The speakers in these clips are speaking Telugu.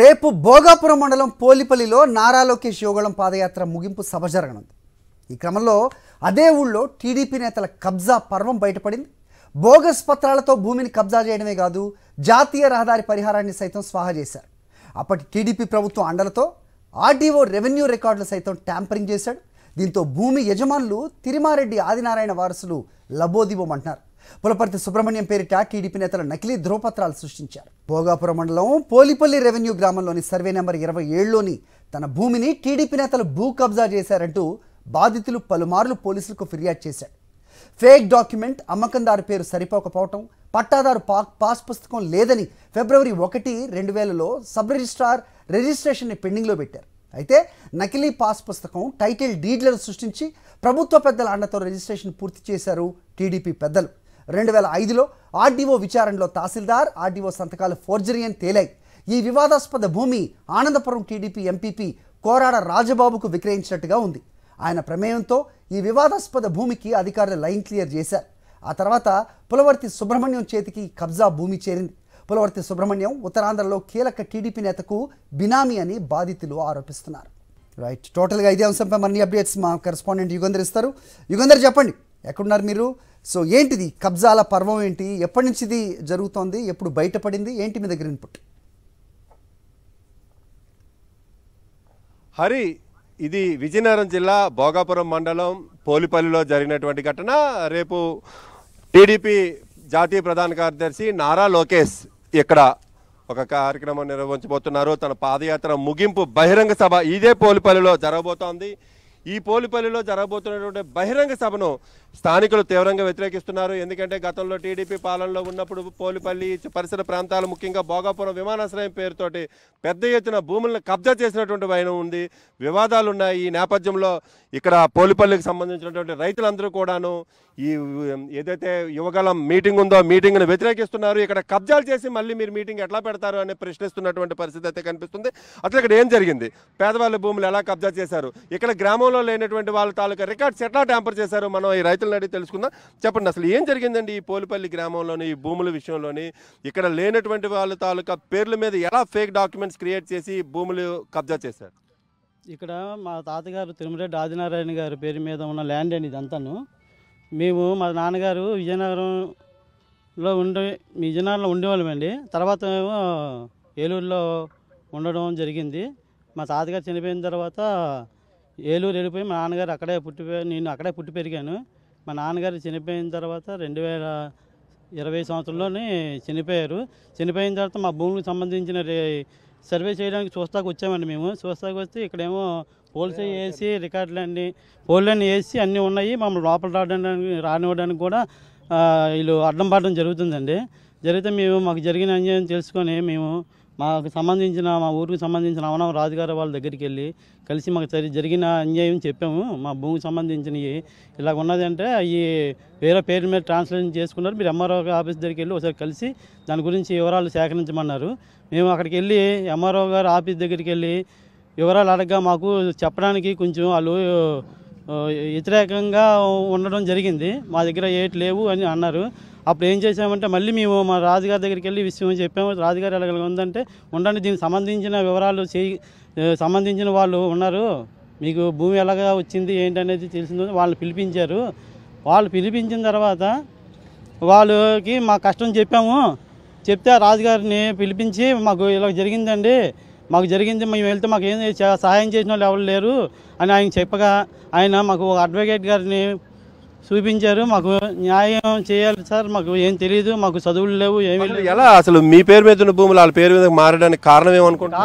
రేపు భోగాపురం మండలం పోలిపల్లిలో నారా లోకేష్ యోగళం పాదయాత్ర ముగింపు సభ జరగనుంది ఈ క్రమంలో అదే ఊళ్ళో టీడీపీ నేతల కబ్జా పర్వం బయటపడింది బోగస్ పత్రాలతో భూమిని కబ్జా చేయడమే కాదు జాతీయ రహదారి పరిహారాన్ని సైతం స్వాహా చేశారు అప్పటి టీడీపీ ప్రభుత్వం అండలతో ఆర్డీఓ రెవెన్యూ రికార్డులు సైతం ట్యాంపరింగ్ చేశాడు దీంతో భూమి యజమానులు తిరిమారెడ్డి ఆదినారాయణ వారసులు లబోదిబోమంటున్నారు పులపర్తి సుబ్రహ్మణ్యం పేరిట టీడీపీ నేతలు నకిలీ ధ్రువపత్రాలు సృష్టించారు భోగాపురం మండలం పోలిపల్లి రెవెన్యూ గ్రామంలోని సర్వే నెంబర్ ఇరవై ఏడులోని తన భూమిని టీడీపీ నేతలు భూ కబ్జా చేశారంటూ బాధితులు పలుమార్లు పోలీసులకు ఫిర్యాదు చేశారు ఫేక్ డాక్యుమెంట్ అమ్మకందారు పేరు సరిపోకపోవటం పట్టాదారు పా పాస్ పుస్తకం లేదని ఫిబ్రవరి ఒకటి రెండు వేలలో సబ్ రిజిస్ట్రార్ రిజిస్ట్రేషన్ని పెండింగ్లో పెట్టారు అయితే నకిలీ పాస్ పుస్తకం టైటిల్ డీడ్లను సృష్టించి ప్రభుత్వ పెద్దల అండతో రిజిస్ట్రేషన్ పూర్తి చేశారు టీడీపీ పెద్దలు రెండు వేల ఐదులో ఆర్డీఓ విచారణలో తహసీల్దార్ ఆర్డీఓ సంతకాలు ఫోర్జరీ అని తేలాయి ఈ వివాదాస్పద భూమి ఆనందపురం టీడీపీ ఎంపీపీ కోరాడ రాజబాబుకు విక్రయించినట్టుగా ఉంది ఆయన ప్రమేయంతో ఈ వివాదాస్పద భూమికి అధికారులు లైన్ క్లియర్ చేశారు ఆ తర్వాత పులవర్తి సుబ్రహ్మణ్యం చేతికి కబ్జా భూమి చేరింది పులవర్తి సుబ్రహ్మణ్యం ఉత్తరాంధ్రలో కీలక టీడీపీ నేతకు బినామీ అని బాధితులు ఆరోపిస్తున్నారు రైట్ టోటల్గా ఇదే అంశంపై మరిన్ని అప్డేట్స్ మా కరెస్పాండెంట్ యుగంధర్ ఇస్తారు యుగంధర్ చెప్పండి ఎక్కడున్నారు మీరు సో ఏంటిది కబ్జాల పర్వం ఏంటి ఎప్పటి నుంచి ఇది జరుగుతోంది ఎప్పుడు బయటపడింది ఏంటి మీ దగ్గర ఇన్పుట్ హరి ఇది విజయనగరం జిల్లా భోగాపురం మండలం పోలిపల్లిలో జరిగినటువంటి ఘటన రేపు టీడీపీ జాతీయ ప్రధాన కార్యదర్శి నారా లోకేష్ ఇక్కడ ఒక కార్యక్రమం నిర్వహించబోతున్నారు తన పాదయాత్ర ముగింపు బహిరంగ సభ ఇదే పోలిపల్లిలో జరగబోతోంది ఈ పోలిపల్లిలో జరగబోతున్నటువంటి బహిరంగ సభను స్థానికులు తీవ్రంగా వ్యతిరేకిస్తున్నారు ఎందుకంటే గతంలో టీడీపీ పాలనలో ఉన్నప్పుడు పోలిపల్లి పరిసర ప్రాంతాలు ముఖ్యంగా భోగాపురం విమానాశ్రయం పేరుతోటి పెద్ద ఎత్తున భూములను కబ్జా చేసినటువంటి భయం ఉంది వివాదాలు ఉన్నాయి ఈ నేపథ్యంలో ఇక్కడ పోలిపల్లికి సంబంధించినటువంటి రైతులందరూ కూడాను ఈ ఏదైతే యువగలం మీటింగ్ ఉందో మీటింగ్ను వ్యతిరేకిస్తున్నారు ఇక్కడ కబ్జాలు చేసి మళ్ళీ మీరు మీటింగ్ ఎట్లా పెడతారు అని ప్రశ్నిస్తున్నటువంటి పరిస్థితి అయితే కనిపిస్తుంది అసలు ఇక్కడ ఏం జరిగింది పేదవాళ్ళ భూములు ఎలా కబ్జా చేశారు ఇక్కడ గ్రామంలో లేనటువంటి వాళ్ళ తాలూకా రికార్డ్స్ ఎట్లా ట్యాంపర్ చేశారు మనం ఈ రైతులు స్థానికులను అడిగి తెలుసుకుందాం చెప్పండి అసలు ఏం జరిగిందండి ఈ పోలిపల్లి గ్రామంలోని ఈ భూముల విషయంలోని ఇక్కడ లేనటువంటి వాళ్ళ తాలూకా పేర్ల మీద ఎలా ఫేక్ డాక్యుమెంట్స్ క్రియేట్ చేసి భూములు కబ్జా చేశారు ఇక్కడ మా తాతగారు తిరుమరెడ్డి ఆదినారాయణ గారి పేరు మీద ఉన్న ల్యాండ్ అండి ఇదంతాను మేము మా నాన్నగారు విజయనగరంలో ఉండే విజయనగరంలో ఉండేవాళ్ళమండి తర్వాత మేము ఏలూరులో ఉండడం జరిగింది మా తాతగారు చనిపోయిన తర్వాత ఏలూరు వెళ్ళిపోయి మా నాన్నగారు అక్కడే పుట్టి నేను అక్కడే పుట్టి పెరిగాను మా నాన్నగారు చనిపోయిన తర్వాత రెండు వేల ఇరవై సంవత్సరంలోనే చనిపోయారు చనిపోయిన తర్వాత మా భూమికి సంబంధించిన సర్వే చేయడానికి చూస్తాకు వచ్చామండి మేము చూస్తాకు వస్తే ఇక్కడేమో పోల్స్ వేసి రికార్డులు అన్నీ వేసి అన్నీ ఉన్నాయి మమ్మల్ని లోపల రావడానికి రానివ్వడానికి కూడా వీళ్ళు అడ్డం పడడం జరుగుతుందండి జరిగితే మేము మాకు జరిగిన అన్యాయం తెలుసుకొని మేము మాకు సంబంధించిన మా ఊరికి సంబంధించిన అవనవ రాజుగారి వాళ్ళ దగ్గరికి వెళ్ళి కలిసి మాకు సరి జరిగిన అన్యాయం చెప్పాము మా భూమికి సంబంధించినవి ఇలా ఉన్నది అంటే అవి వేరే పేరు మీద ట్రాన్స్లేషన్ చేసుకున్నారు మీరు ఎంఆర్ఓ ఆఫీస్ దగ్గరికి వెళ్ళి ఒకసారి కలిసి దాని గురించి వివరాలు సేకరించమన్నారు మేము అక్కడికి వెళ్ళి ఎంఆర్ఓ గారు ఆఫీస్ దగ్గరికి వెళ్ళి వివరాలు అడగగా మాకు చెప్పడానికి కొంచెం వాళ్ళు వ్యతిరేకంగా ఉండడం జరిగింది మా దగ్గర ఏటి లేవు అని అన్నారు అప్పుడు ఏం చేసామంటే మళ్ళీ మేము మా రాజుగారి దగ్గరికి వెళ్ళి విషయం చెప్పాము రాజుగారు ఎలాగ ఉందంటే ఉండండి దీనికి సంబంధించిన వివరాలు చేయి సంబంధించిన వాళ్ళు ఉన్నారు మీకు భూమి ఎలాగా వచ్చింది ఏంటనేది తెలిసిందో వాళ్ళు పిలిపించారు వాళ్ళు పిలిపించిన తర్వాత వాళ్ళకి మా కష్టం చెప్పాము చెప్తే రాజుగారిని పిలిపించి మాకు ఇలా జరిగిందండి మాకు జరిగింది మేము వెళ్తే మాకు ఏం సహాయం చేసిన వాళ్ళు ఎవరు లేరు అని ఆయన చెప్పగా ఆయన మాకు ఒక అడ్వకేట్ గారిని చూపించారు మాకు న్యాయం చేయాలి సార్ మాకు ఏం తెలియదు మాకు చదువులు లేవు ఏమి ఎలా అసలు మీ పేరు మీద ఉన్న భూములు వాళ్ళ పేరు మీద మారడానికి కారణం ఏమనుకుంటా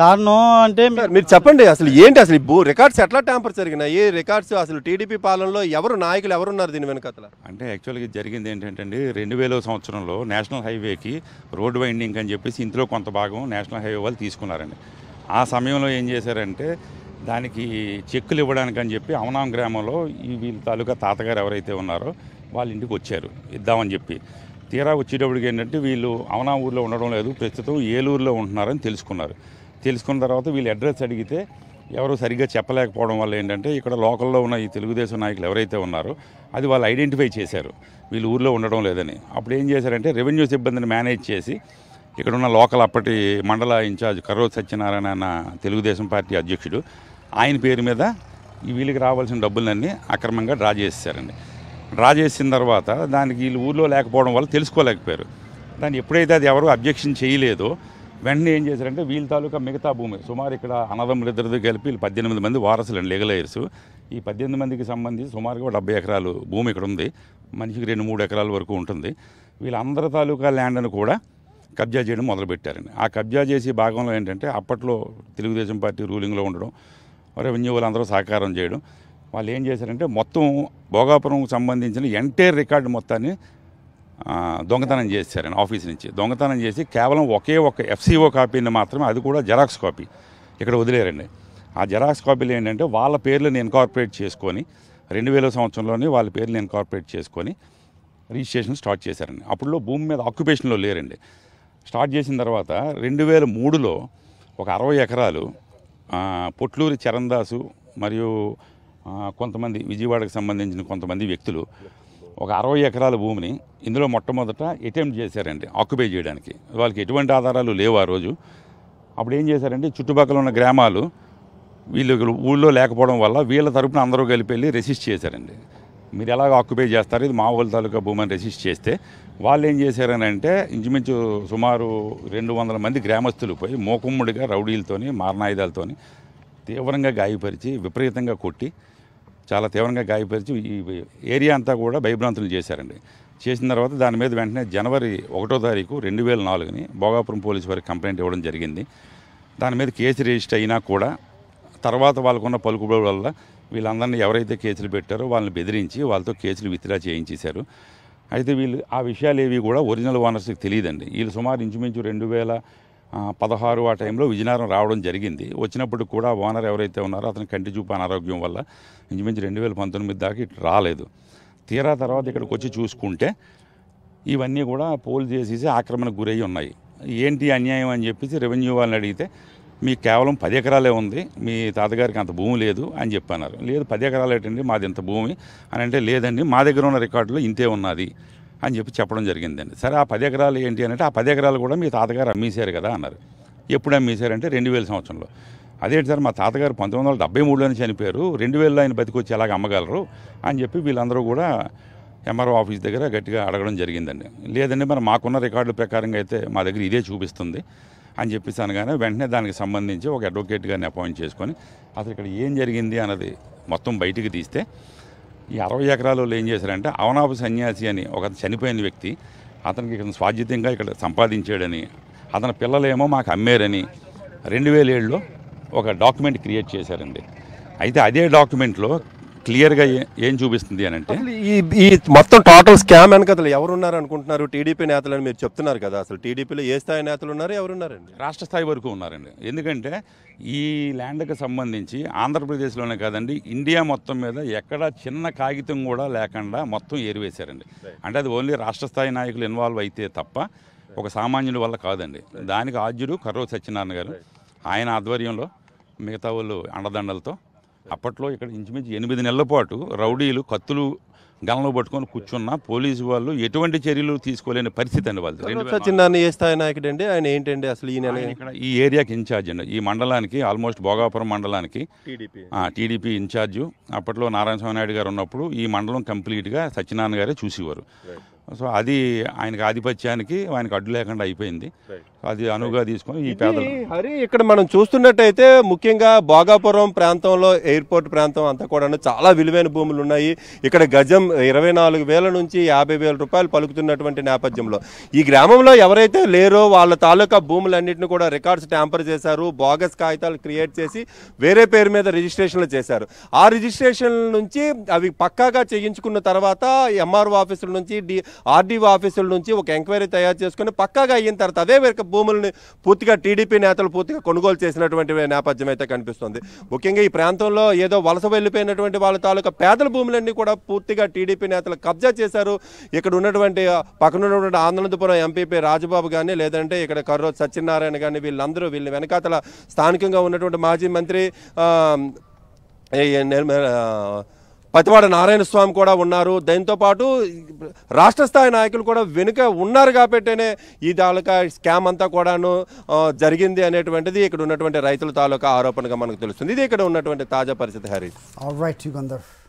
కారణం అంటే మీరు చెప్పండి అసలు ఏంటి అసలు భూ రికార్డ్స్ ఎట్లా ట్యాంపర్ జరిగినాయి రికార్డ్స్ అసలు టీడీపీ పాలనలో ఎవరు నాయకులు ఎవరున్నారు దీని వెనకతల అంటే యాక్చువల్గా జరిగింది ఏంటంటే రెండు వేల సంవత్సరంలో నేషనల్ హైవేకి రోడ్ వైండింగ్ అని చెప్పేసి ఇందులో కొంత భాగం నేషనల్ హైవే వాళ్ళు తీసుకున్నారండి ఆ సమయంలో ఏం చేశారంటే దానికి చెక్కులు ఇవ్వడానికి అని చెప్పి అవనాం గ్రామంలో ఈ వీళ్ళ తాలూకా తాతగారు ఎవరైతే ఉన్నారో వాళ్ళ ఇంటికి వచ్చారు ఇద్దామని చెప్పి తీరా వచ్చేటప్పటికి ఏంటంటే వీళ్ళు అవనా ఊర్లో ఉండడం లేదు ప్రస్తుతం ఏలూరులో ఉంటున్నారని తెలుసుకున్నారు తెలుసుకున్న తర్వాత వీళ్ళు అడ్రస్ అడిగితే ఎవరు సరిగ్గా చెప్పలేకపోవడం వల్ల ఏంటంటే ఇక్కడ లోకల్లో ఉన్న ఈ తెలుగుదేశం నాయకులు ఎవరైతే ఉన్నారో అది వాళ్ళు ఐడెంటిఫై చేశారు వీళ్ళు ఊర్లో ఉండడం లేదని అప్పుడు ఏం చేశారంటే రెవెన్యూ సిబ్బందిని మేనేజ్ చేసి ఇక్కడున్న లోకల్ అప్పటి మండల ఇన్ఛార్జ్ కరోజ్ సత్యనారాయణ తెలుగుదేశం పార్టీ అధ్యక్షుడు ఆయన పేరు మీద వీళ్ళకి రావాల్సిన డబ్బులన్నీ అక్రమంగా డ్రా చేసేసారండి డ్రా చేసిన తర్వాత దానికి వీళ్ళు ఊళ్ళో లేకపోవడం వల్ల తెలుసుకోలేకపోయారు దాన్ని ఎప్పుడైతే అది ఎవరు అబ్జెక్షన్ చేయలేదో వెంటనే ఏం చేశారంటే వీళ్ళ తాలూకా మిగతా భూమి సుమారు ఇక్కడ అనదం ఇద్దరు కలిపి వీళ్ళు పద్దెనిమిది మంది వారసులు అండి లీగలయర్స్ ఈ పద్దెనిమిది మందికి సంబంధించి సుమారుగా డెబ్బై ఎకరాలు భూమి ఇక్కడ ఉంది మనిషికి రెండు మూడు ఎకరాల వరకు ఉంటుంది వీళ్ళందరి తాలూకా ల్యాండ్ను కూడా కబ్జా చేయడం మొదలుపెట్టారండి ఆ కబ్జా చేసే భాగంలో ఏంటంటే అప్పట్లో తెలుగుదేశం పార్టీ రూలింగ్లో ఉండడం రెవెన్యూ అందరూ సహకారం చేయడం వాళ్ళు ఏం చేశారంటే మొత్తం భోగాపురంకు సంబంధించిన ఎంటైర్ రికార్డు మొత్తాన్ని దొంగతనం చేశారని ఆఫీస్ నుంచి దొంగతనం చేసి కేవలం ఒకే ఒక ఎఫ్సిఓ కాపీని మాత్రమే అది కూడా జెరాక్స్ కాపీ ఇక్కడ వదిలేరండి ఆ జెరాక్స్ కాపీలు ఏంటంటే వాళ్ళ పేర్లను ఇన్కార్పొరేట్ చేసుకొని రెండు వేల సంవత్సరంలోనే వాళ్ళ పేర్లను ఇన్కార్పొరేట్ చేసుకొని రిజిస్ట్రేషన్ స్టార్ట్ చేశారండి అప్పుడులో భూమి మీద ఆక్యుపేషన్లో లేరండి స్టార్ట్ చేసిన తర్వాత రెండు వేల మూడులో ఒక అరవై ఎకరాలు పొట్లూరి చరణ్దాసు మరియు కొంతమంది విజయవాడకు సంబంధించిన కొంతమంది వ్యక్తులు ఒక అరవై ఎకరాల భూమిని ఇందులో మొట్టమొదట అటెంప్ట్ చేశారండి ఆక్యుపై చేయడానికి వాళ్ళకి ఎటువంటి ఆధారాలు లేవు ఆ రోజు అప్పుడు ఏం చేశారంటే చుట్టుపక్కల ఉన్న గ్రామాలు వీళ్ళు ఊళ్ళో లేకపోవడం వల్ల వీళ్ళ తరపున అందరూ కలిపి వెళ్ళి రెసిస్ట్ చేశారండి మీరు ఎలాగ ఆక్యుపై చేస్తారు ఇది మావోల తాలూకా భూమిని రెసిస్ట్ చేస్తే వాళ్ళు ఏం చేశారని అంటే ఇంచుమించు సుమారు రెండు వందల మంది గ్రామస్తులు పోయి మోకుమ్ముడిగా రౌడీలతోని మారణాయుధాలతోని తీవ్రంగా గాయపరిచి విపరీతంగా కొట్టి చాలా తీవ్రంగా గాయపరిచి ఈ ఏరియా అంతా కూడా భయభ్రాంతులు చేశారండి చేసిన తర్వాత దాని మీద వెంటనే జనవరి ఒకటో తారీఖు రెండు వేల నాలుగుని భోగాపురం పోలీసు వారికి కంప్లైంట్ ఇవ్వడం జరిగింది దాని మీద కేసు రిజిస్టర్ అయినా కూడా తర్వాత వాళ్ళకున్న పలుకుబడి వల్ల వీళ్ళందరినీ ఎవరైతే కేసులు పెట్టారో వాళ్ళని బెదిరించి వాళ్ళతో కేసులు విత్డ్రా చేయించేశారు అయితే వీళ్ళు ఆ విషయాలు ఏవి కూడా ఒరిజినల్ ఓనర్స్కి తెలియదండి వీళ్ళు సుమారు ఇంచుమించు రెండు వేల పదహారు ఆ టైంలో విజయనగరం రావడం జరిగింది వచ్చినప్పుడు కూడా ఓనర్ ఎవరైతే ఉన్నారో అతని కంటి చూపు అనారోగ్యం వల్ల ఇంచుమించు రెండు వేల పంతొమ్మిది దాకా ఇటు రాలేదు తీరా తర్వాత ఇక్కడికి వచ్చి చూసుకుంటే ఇవన్నీ కూడా పోల్ చేసేసి ఆక్రమణకు గురయ్యి ఉన్నాయి ఏంటి అన్యాయం అని చెప్పేసి రెవెన్యూ వాళ్ళని అడిగితే మీకు కేవలం పది ఎకరాలే ఉంది మీ తాతగారికి అంత భూమి లేదు అని చెప్పన్నారు లేదు పది ఎకరాలు ఏంటండి మాది ఇంత భూమి అని అంటే లేదండి మా దగ్గర ఉన్న రికార్డులో ఇంతే ఉన్నది అని చెప్పి చెప్పడం జరిగిందండి సరే ఆ పది ఎకరాలు ఏంటి అని అంటే ఆ పది ఎకరాలు కూడా మీ తాతగారు అమ్మేశారు కదా అన్నారు ఎప్పుడు అమ్మేశారంటే రెండు వేల సంవత్సరంలో అదేంటి సార్ మా తాతగారు పంతొమ్మిది వందల డెబ్బై మూడులోనే చనిపోయారు రెండు వేలలో ఆయన బతికొచ్చి ఎలాగ అమ్మగలరు అని చెప్పి వీళ్ళందరూ కూడా ఎంఆర్ఓ ఆఫీస్ దగ్గర గట్టిగా అడగడం జరిగిందండి లేదండి మరి మాకున్న రికార్డుల ప్రకారంగా అయితే మా దగ్గర ఇదే చూపిస్తుంది అని చెప్పేసి అనగానే వెంటనే దానికి సంబంధించి ఒక అడ్వకేట్ గారిని అపాయింట్ చేసుకొని అసలు ఇక్కడ ఏం జరిగింది అన్నది మొత్తం బయటికి తీస్తే ఈ అరవై ఎకరాలలో ఏం చేశారంటే అవనాభ సన్యాసి అని ఒక చనిపోయిన వ్యక్తి అతనికి ఇక్కడ స్వాధ్యతంగా ఇక్కడ సంపాదించాడని అతని పిల్లలేమో మాకు అమ్మారని రెండు వేల ఏడులో ఒక డాక్యుమెంట్ క్రియేట్ చేశారండి అయితే అదే డాక్యుమెంట్లో క్లియర్గా ఏం చూపిస్తుంది అని అంటే ఈ ఈ మొత్తం టోటల్ స్కామ్ వెనకతలు ఎవరున్నారు అనుకుంటున్నారు టీడీపీ అని మీరు చెప్తున్నారు కదా అసలు టీడీపీలో ఏ స్థాయి నేతలు ఉన్నారు ఎవరున్నారండి రాష్ట్ర స్థాయి వరకు ఉన్నారండి ఎందుకంటే ఈ ల్యాండ్కి సంబంధించి ఆంధ్రప్రదేశ్లోనే కాదండి ఇండియా మొత్తం మీద ఎక్కడ చిన్న కాగితం కూడా లేకుండా మొత్తం ఏరివేశారండి అంటే అది ఓన్లీ రాష్ట్ర స్థాయి నాయకులు ఇన్వాల్వ్ అయితే తప్ప ఒక సామాన్యుడి వల్ల కాదండి దానికి ఆద్యుడు కర్రో సత్యనారాయణ గారు ఆయన ఆధ్వర్యంలో మిగతా వాళ్ళు అండదండలతో అప్పట్లో ఇక్కడ ఇంచుమించు ఎనిమిది నెలల పాటు రౌడీలు కత్తులు గలంలో పట్టుకొని కూర్చున్న పోలీసు వాళ్ళు ఎటువంటి చర్యలు తీసుకోలేని పరిస్థితి అండి వాళ్ళు చిన్న ఏ స్థాయి నాయకుడు అండి ఆయన ఏంటండి అసలు ఈయన నెల ఈ ఏరియాకి ఇన్ఛార్జ్ అండి ఈ మండలానికి ఆల్మోస్ట్ భోగాపురం మండలానికి టీడీపీ ఇన్ఛార్జ్ అప్పట్లో నారాయణ స్వామి నాయుడు గారు ఉన్నప్పుడు ఈ మండలం కంప్లీట్గా సత్యనారాయణ గారే చూసేవారు సో అది ఆయనకు ఆధిపత్యానికి ఆయనకు అడ్డు లేకుండా అయిపోయింది అది అనువుగా తీసుకొని ఈ పేదలు హరి ఇక్కడ మనం చూస్తున్నట్టయితే ముఖ్యంగా భోగాపురం ప్రాంతంలో ఎయిర్పోర్ట్ ప్రాంతం అంతా కూడా చాలా విలువైన భూములు ఉన్నాయి ఇక్కడ గజం ఇరవై నాలుగు వేల నుంచి యాభై వేల రూపాయలు పలుకుతున్నటువంటి నేపథ్యంలో ఈ గ్రామంలో ఎవరైతే లేరో వాళ్ళ తాలూకా భూములన్నింటినీ కూడా రికార్డ్స్ ట్యాంపర్ చేశారు బోగస్ కాగితాలు క్రియేట్ చేసి వేరే పేరు మీద రిజిస్ట్రేషన్లు చేశారు ఆ రిజిస్ట్రేషన్ నుంచి అవి పక్కాగా చేయించుకున్న తర్వాత ఎంఆర్ఓ ఆఫీసుల నుంచి డి ఆర్డీఓ ఆఫీసుల నుంచి ఒక ఎంక్వైరీ తయారు చేసుకుని పక్కాగా అయిన తర్వాత అదే వేరే భూములను పూర్తిగా టీడీపీ నేతలు పూర్తిగా కొనుగోలు చేసినటువంటి నేపథ్యం అయితే కనిపిస్తుంది ముఖ్యంగా ఈ ప్రాంతంలో ఏదో వలస వెళ్ళిపోయినటువంటి వాళ్ళ తాలూకా పేదల భూములన్నీ కూడా పూర్తిగా టీడీపీ నేతలు కబ్జా చేశారు ఇక్కడ ఉన్నటువంటి పక్కన ఉన్నటువంటి ఆనందపురం ఎంపీపీ రాజబాబు కానీ లేదంటే ఇక్కడ కర్రో సత్యనారాయణ కానీ వీళ్ళందరూ వీళ్ళ వెనకాతల స్థానికంగా ఉన్నటువంటి మాజీ మంత్రి పతివాడ నారాయణ స్వామి కూడా ఉన్నారు దాంతోపాటు రాష్ట్ర స్థాయి నాయకులు కూడా వెనుక ఉన్నారు కాబట్టినే ఈ తాలూకా స్కామ్ అంతా కూడాను జరిగింది అనేటువంటిది ఇక్కడ ఉన్నటువంటి రైతుల తాలూకా ఆరోపణగా మనకు తెలుస్తుంది ఇది ఇక్కడ ఉన్నటువంటి తాజా పరిస్థితి హరీష్